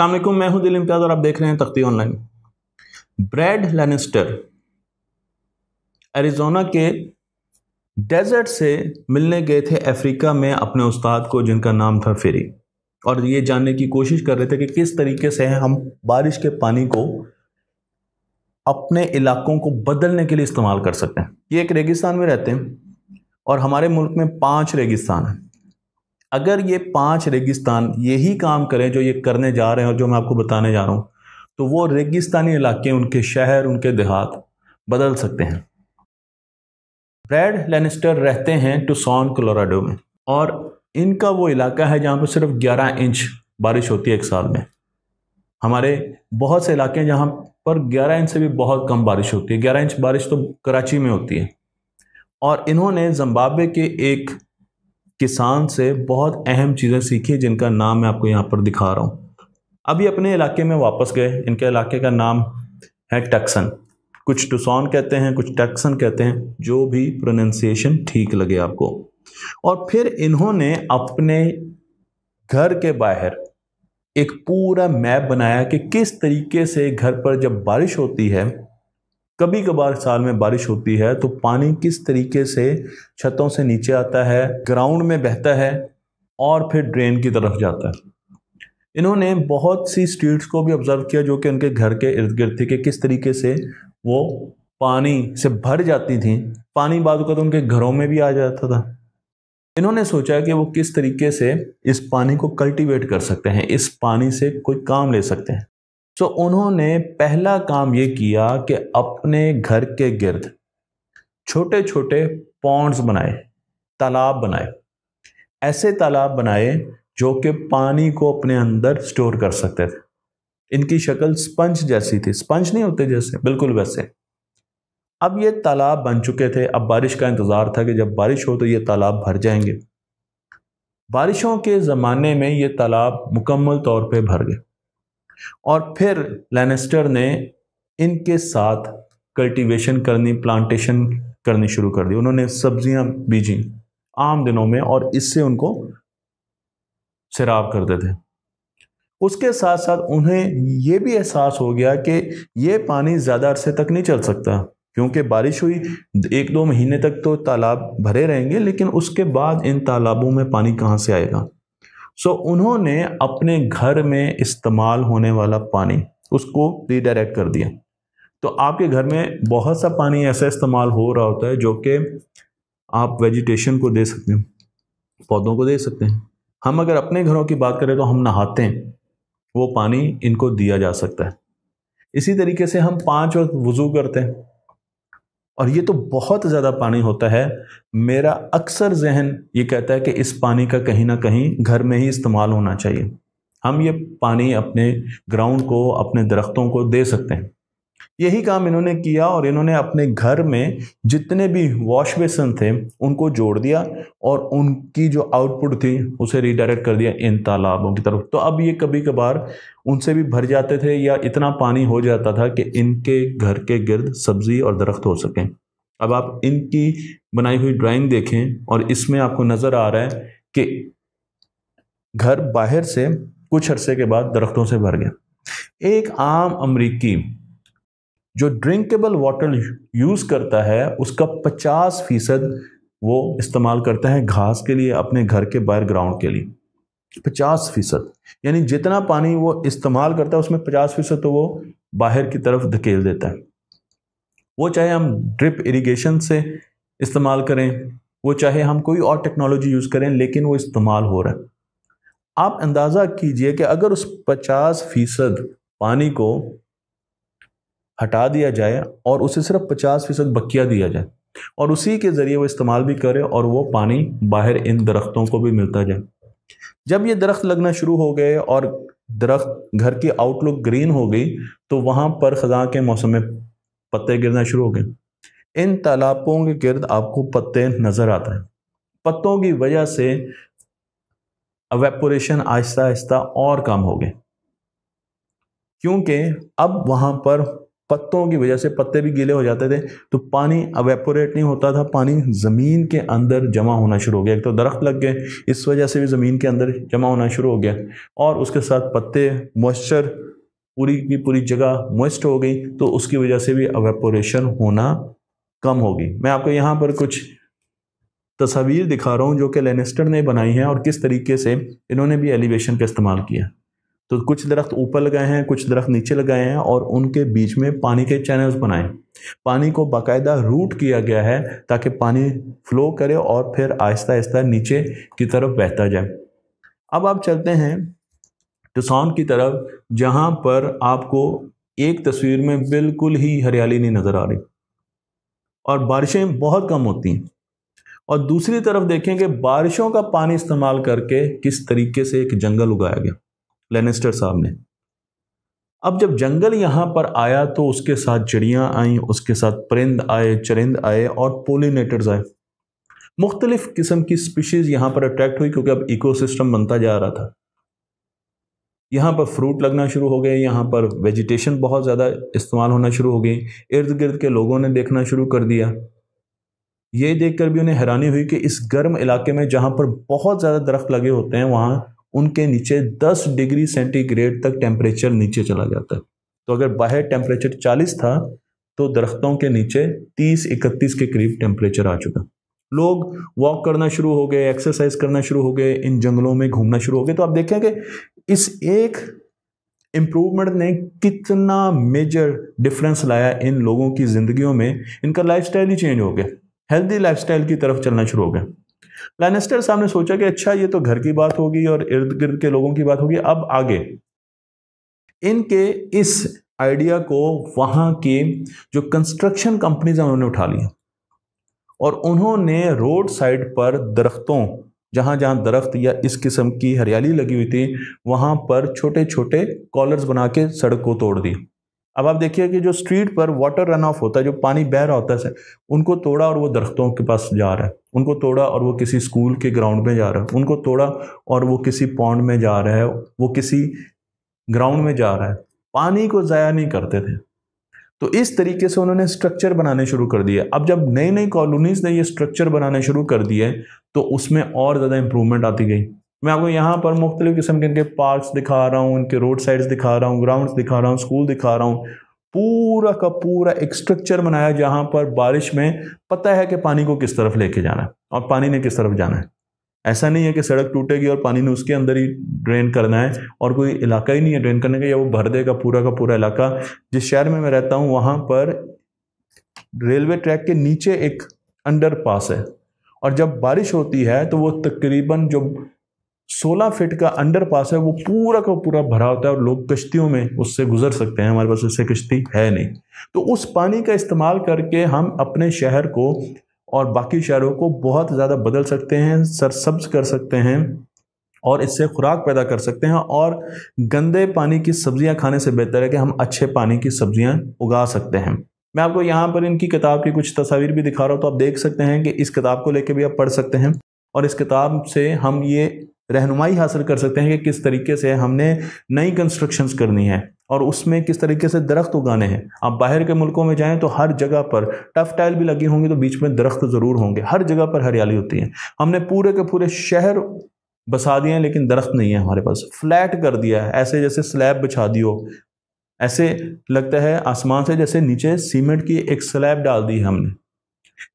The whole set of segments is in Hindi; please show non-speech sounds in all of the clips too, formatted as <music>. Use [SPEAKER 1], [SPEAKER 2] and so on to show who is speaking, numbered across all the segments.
[SPEAKER 1] अलमैकम मैं हूं दिल इम्तियाज और आप देख रहे हैं तख्ती ऑनलाइन ब्रैड लेनिस्टर एरिजोना के डेजर्ट से मिलने गए थे अफ्रीका में अपने उस्ताद को जिनका नाम था फेरी और ये जानने की कोशिश कर रहे थे कि किस तरीके से हम बारिश के पानी को अपने इलाकों को बदलने के लिए इस्तेमाल कर सकते हैं ये एक रेगिस्तान में रहते हैं और हमारे मुल्क में पांच रेगिस्तान हैं अगर ये पांच रेगिस्तान यही काम करें जो ये करने जा रहे हैं और जो मैं आपको बताने जा रहा हूँ तो वो रेगिस्तानी इलाके उनके शहर उनके देहात बदल सकते हैं ब्रैड लेनिस्टर रहते हैं टूसॉन कोलोराडो में और इनका वो इलाका है जहाँ पर सिर्फ 11 इंच बारिश होती है एक साल में हमारे बहुत से इलाके हैं जहाँ पर 11 इंच से भी बहुत कम बारिश होती है 11 इंच बारिश तो कराची में होती है और इन्होंने जम्बाब्वे के एक किसान से बहुत अहम चीज़ें सीखी जिनका नाम मैं आपको यहाँ पर दिखा रहा हूँ अभी अपने इलाके में वापस गए इनके इलाके का नाम है टक्सन कुछ टुसौन कहते हैं कुछ टक्सन कहते हैं जो भी प्रोनंसिएशन ठीक लगे आपको और फिर इन्होंने अपने घर के बाहर एक पूरा मैप बनाया कि किस तरीके से घर पर जब बारिश होती है कभी कभार साल में बारिश होती है तो पानी किस तरीके से छतों से नीचे आता है ग्राउंड में बहता है और फिर ड्रेन की तरफ जाता है इन्होंने बहुत सी स्ट्रीट्स को भी ऑब्ज़र्व किया जो कि उनके घर के इर्द गिर्द थे कि किस तरीके से वो पानी से भर जाती थी पानी बाद तो उनके घरों में भी आ जाता था इन्होंने सोचा कि वो किस तरीके से इस पानी को कल्टीवेट कर सकते हैं इस पानी से कोई काम ले सकते हैं सो तो उन्होंने पहला काम ये किया कि अपने घर के गिर्द छोटे छोटे पॉन्ड्स बनाए तालाब बनाए ऐसे तालाब बनाए जो कि पानी को अपने अंदर स्टोर कर सकते थे इनकी शक्ल स्पंज जैसी थी स्पंज नहीं होते जैसे बिल्कुल वैसे अब ये तालाब बन चुके थे अब बारिश का इंतज़ार था कि जब बारिश हो तो ये तालाब भर जाएंगे बारिशों के ज़माने में ये तालाब मुकम्मल तौर पे भर गए और फिर लैनेस्टर ने इनके साथ कल्टीवेशन करनी प्लांटेशन करनी शुरू कर दी उन्होंने सब्जियां बीजी आम दिनों में और इससे उनको शराब करते थे उसके साथ साथ उन्हें यह भी एहसास हो गया कि ये पानी ज़्यादा अरसे तक नहीं चल सकता क्योंकि बारिश हुई एक दो महीने तक तो तालाब भरे रहेंगे लेकिन उसके बाद इन तालाबों में पानी कहाँ से आएगा सो उन्होंने अपने घर में इस्तेमाल होने वाला पानी उसको रिडायरेक्ट कर दिया तो आपके घर में बहुत सा पानी ऐसा इस्तेमाल हो रहा होता है जो कि आप वेजिटेशन को दे सकते हैं पौधों को दे सकते हैं हम अगर अपने घरों की बात करें तो हम नहाते हैं वो पानी इनको दिया जा सकता है इसी तरीके से हम पांच वक्त वज़ू करते हैं और ये तो बहुत ज़्यादा पानी होता है मेरा अक्सर जहन ये कहता है कि इस पानी का कहीं ना कहीं घर में ही इस्तेमाल होना चाहिए हम ये पानी अपने ग्राउंड को अपने दरख्तों को दे सकते हैं यही काम इन्होंने किया और इन्होंने अपने घर में जितने भी वॉश बेसन थे उनको जोड़ दिया और उनकी जो आउटपुट थी उसे रिडायरेक्ट कर दिया इन तालाबों की तरफ तो अब ये कभी कभार उनसे भी भर जाते थे या इतना पानी हो जाता था कि इनके घर के गिर्द सब्जी और दरख्त हो सकें अब आप इनकी बनाई हुई ड्राइंग देखें और इसमें आपको नज़र आ रहा है कि घर बाहर से कुछ अरसे के बाद दरख्तों से भर गया एक आम अमरीकी जो ड्रिंकेबल वाटर यूज़ करता है उसका पचास फीसद वो इस्तेमाल करता है घास के लिए अपने घर के बाहर ग्राउंड के लिए पचास फीसद यानी जितना पानी वो इस्तेमाल करता है उसमें पचास फीसद तो वो बाहर की तरफ धकेल देता है वो चाहे हम ड्रिप इरिगेशन से इस्तेमाल करें वो चाहे हम कोई और टेक्नोलॉजी यूज़ करें लेकिन वो इस्तेमाल हो रहा है आप अंदाज़ा कीजिए कि अगर उस पचास फीसद पानी को हटा दिया जाए और उसे सिर्फ पचास फीसद बकिया दिया जाए और उसी के ज़रिए वो इस्तेमाल भी करे और वो पानी बाहर इन दरख्तों को भी मिलता जाए जब ये दरख्त लगना शुरू हो गए और दरख्त घर की आउटलुक ग्रीन हो गई तो वहाँ पर ख़जा के मौसम में पत्ते गिरना शुरू हो गए इन तालाबों के गिरद आपको पत्ते नज़र आते हैं पत्तों की वजह से अवेपोरेशन आहिस्ता आहिस्ता और कम हो गए क्योंकि अब वहाँ पर पत्तों की वजह से पत्ते भी गीले हो जाते थे तो पानी अवेपोरेट नहीं होता था पानी ज़मीन के अंदर जमा होना शुरू हो गया एक तो दरख्त लग गए इस वजह से भी ज़मीन के अंदर जमा होना शुरू हो गया और उसके साथ पत्ते मॉइस्चर पूरी की पूरी जगह मॉइस्ट हो गई तो उसकी वजह से भी अवेपोरेशन होना कम होगी मैं आपको यहाँ पर कुछ तस्वीर दिखा रहा हूँ जो कि लेनेस्टर ने बनाई हैं और किस तरीके से इन्होंने भी एलिवेशन का इस्तेमाल किया तो कुछ दरख्त ऊपर लगाए हैं कुछ दरख्त नीचे लगाए हैं और उनके बीच में पानी के चैनल्स बनाए पानी को बाकायदा रूट किया गया है ताकि पानी फ्लो करे और फिर आहिस्ता आहिस्ता नीचे की तरफ बहता जाए अब आप चलते हैं टुसान की तरफ जहाँ पर आपको एक तस्वीर में बिल्कुल ही हरियाली नहीं नज़र आ रही और बारिशें बहुत कम होती हैं और दूसरी तरफ देखें कि बारिशों का पानी इस्तेमाल करके किस तरीके से एक जंगल उगाया गया लेनेस्टर साहब ने अब जब जंगल यहाँ पर आया तो उसके साथ चिड़ियाँ आईं उसके साथ परिंद आए चरिंद आए और पोलिनेटर्स आए मुख्तलिफ़ किस्म की स्पीशीज़ यहाँ पर अट्रैक्ट हुई क्योंकि अब इकोसिस्टम बनता जा रहा था यहाँ पर फ्रूट लगना शुरू हो गए यहाँ पर वेजिटेशन बहुत ज़्यादा इस्तेमाल होना शुरू हो गई इर्द गिर्द के लोगों ने देखना शुरू कर दिया ये देखकर भी उन्हें हैरानी हुई कि इस गर्म इलाके में जहाँ पर बहुत ज़्यादा दरख्त लगे होते हैं वहाँ उनके नीचे 10 डिग्री सेंटीग्रेड तक टेम्परेचर नीचे चला जाता है तो अगर बाहर टेम्परेचर 40 था तो दरख्तों के नीचे 30 इकतीस के करीब टेम्परेचर आ चुका लोग वॉक करना शुरू हो गए एक्सरसाइज करना शुरू हो गए इन जंगलों में घूमना शुरू हो गए तो आप देखें कि इस एक इम्प्रूवमेंट ने कितना मेजर डिफरेंस लाया इन लोगों की ज़िंदगियों में इनका लाइफस्टाइल ही चेंज हो गया हेल्दी लाइफस्टाइल की तरफ चलना शुरू हो गया लैनिस्टर साहब ने सोचा कि अच्छा ये तो घर की बात होगी और इर्द गिर्द के लोगों की बात होगी अब आगे इनके इस आइडिया को वहां की जो कंस्ट्रक्शन कंपनीज हैं उन्होंने उठा लिया और उन्होंने रोड साइड पर दरख्तों जहां जहां दरख्त या इस किस्म की हरियाली लगी हुई थी वहां पर छोटे छोटे कॉलर्स बना के सड़क को तोड़ दिया अब आप देखिए कि जो स्ट्रीट पर वाटर रन ऑफ होता है जो पानी बह रहा होता है उनको तोड़ा और वो दरख्तों के पास जा रहा है उनको तोड़ा और वो किसी स्कूल के ग्राउंड में जा रहा है उनको तोड़ा और वो किसी पौंड में जा रहा है वो किसी ग्राउंड में जा रहा है पानी को ज़ाया नहीं करते थे तो इस तरीके से उन्होंने स्ट्रक्चर बनाने शुरू कर दिए अब जब नई नई कॉलोनीज़ ने ये स्ट्रक्चर बनाने शुरू कर दिए तो उसमें और ज़्यादा इम्प्रूवमेंट आती गई मैं आपको यहाँ पर मुख्तलिफ़ किस्म के इनके पार्क दिखा रहा हूँ इनके रोड साइड्स दिखा रहा हूँ ग्राउंड्स दिखा रहा हूँ स्कूल दिखा रहा हूँ पूरा का पूरा एक स्ट्रक्चर बनाया जहाँ पर बारिश में पता है कि पानी को किस तरफ लेके जाना है और पानी ने किस तरफ जाना है ऐसा नहीं है कि सड़क टूटेगी और पानी ने उसके अंदर ही ड्रेन करना है और कोई इलाका ही नहीं है ड्रेन करने का या वो भर देगा पूरा का पूरा इलाका जिस शहर में मैं रहता हूँ वहाँ पर रेलवे ट्रैक के नीचे एक अंडर पास है और जब बारिश होती है तो वो तकरीबन जो सोलह फिट का अंडर पास है वो पूरा का पूरा भरा होता है और लोग कश्तियों में उससे गुजर सकते हैं हमारे पास उससे कश्ती है नहीं तो उस पानी का इस्तेमाल करके हम अपने शहर को और बाकी शहरों को बहुत ज़्यादा बदल सकते हैं सरसब्ज कर सकते हैं और इससे खुराक पैदा कर सकते हैं और गंदे पानी की सब्जियां खाने से बेहतर है कि हम अच्छे पानी की सब्जियां उगा सकते हैं मैं आपको यहाँ पर इनकी किताब की कुछ तस्वीर भी दिखा रहा हूँ तो आप देख सकते हैं कि इस किताब को लेके भी आप पढ़ सकते हैं और इस किताब से हम ये रहनुमाई हासिल कर सकते हैं कि किस तरीके से हमने नई कंस्ट्रक्शन करनी है और उसमें किस तरीके से दरख्त उगाने हैं आप बाहर के मुल्कों में जाएं तो हर जगह पर टफ टाइल भी लगी होंगी तो बीच में दरख्त ज़रूर होंगे हर जगह पर हरियाली होती है हमने पूरे के पूरे शहर बसा दिए हैं लेकिन दरख्त नहीं है हमारे पास फ्लैट कर दिया है ऐसे जैसे स्लैब बिछा दियो ऐसे लगता है आसमान से जैसे नीचे सीमेंट की एक स्लैब डाल दी है हमने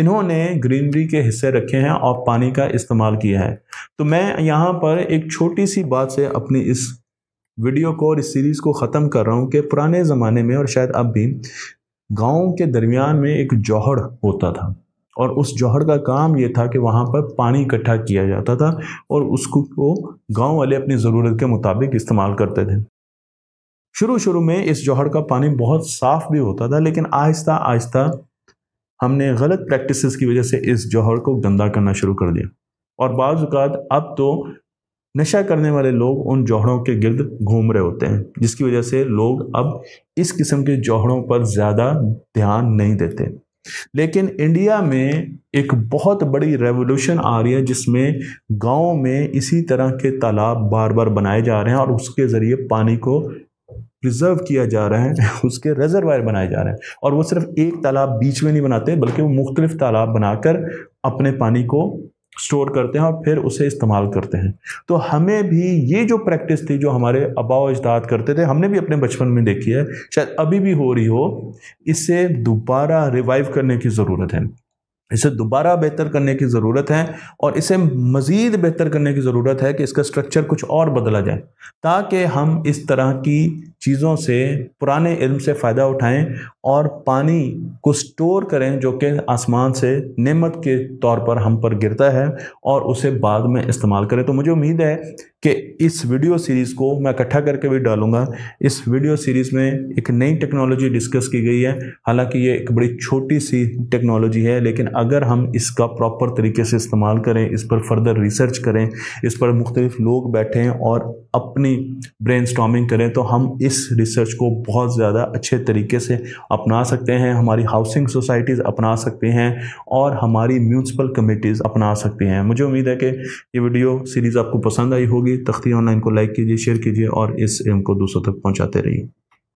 [SPEAKER 1] इन्होंने ग्रीनरी के हिस्से रखे हैं और पानी का इस्तेमाल किया है तो मैं यहाँ पर एक छोटी सी बात से अपनी इस वीडियो को और इस सीरीज़ को ख़त्म कर रहा हूँ कि पुराने ज़माने में और शायद अब भी गाँव के दरमियान में एक जौहड़ होता था और उस जौहड़ का काम ये था कि वहाँ पर पानी इकट्ठा किया जाता था और उसको गाँव वाले अपनी ज़रूरत के मुताबिक इस्तेमाल करते थे शुरू शुरू में इस जौहड़ का पानी बहुत साफ़ भी होता था लेकिन आहिस्ता आहिस्ता हमने गलत प्रैक्टिसेस की वजह से इस जौहर को गंदा करना शुरू कर दिया और बाज़ात अब तो नशा करने वाले लोग उन जौहरों के गिरद घूम रहे होते हैं जिसकी वजह से लोग अब इस किस्म के जौहरों पर ज़्यादा ध्यान नहीं देते लेकिन इंडिया में एक बहुत बड़ी रेवोल्यूशन आ रही है जिसमें गाँव में इसी तरह के तालाब बार बार बनाए जा रहे हैं और उसके ज़रिए पानी को प्रिजर्व किया जा रहा है <laughs> उसके रेजरवायर बनाए जा रहे हैं और वो सिर्फ एक तालाब बीच में नहीं बनाते बल्कि वो मुख्तलिफ तालाब बनाकर अपने पानी को स्टोर करते हैं और फिर उसे इस्तेमाल करते हैं तो हमें भी ये जो प्रैक्टिस थी जो हमारे अबाव अजदाद करते थे हमने भी अपने बचपन में देखी है शायद अभी भी हो रही हो इसे दोबारा रिवाइव करने की ज़रूरत है इसे दोबारा बेहतर करने की ज़रूरत है और इसे मज़ीद बेहतर करने की ज़रूरत है कि इसका स्ट्रक्चर कुछ और बदला जाए ताकि हम इस तरह की चीज़ों से पुराने इल्म से फ़ायदा उठाएं और पानी को स्टोर करें जो कि आसमान से नेमत के तौर पर हम पर गिरता है और उसे बाद में इस्तेमाल करें तो मुझे उम्मीद है कि इस वीडियो सीरीज़ को मैं इकट्ठा करके भी डालूंगा इस वीडियो सीरीज़ में एक नई टेक्नोलॉजी डिस्कस की गई है हालांकि ये एक बड़ी छोटी सी टेक्नोलॉजी है लेकिन अगर हम इसका प्रॉपर तरीके से इस्तेमाल करें इस पर फर्दर रिसर्च करें इस पर मुख्तलिफ लोग बैठें और अपनी ब्रेन करें तो हम इस इस रिसर्च को बहुत ज़्यादा अच्छे तरीके से अपना सकते हैं हमारी हाउसिंग सोसाइटीज़ अपना सकते हैं और हमारी म्यूनसिपल कमेटीज़ अपना सकते हैं मुझे उम्मीद है कि ये वीडियो सीरीज़ आपको पसंद आई होगी तख्ती ऑनलाइन को लाइक कीजिए शेयर कीजिए और इस एम को दूसरों तक पहुँचाते रहिए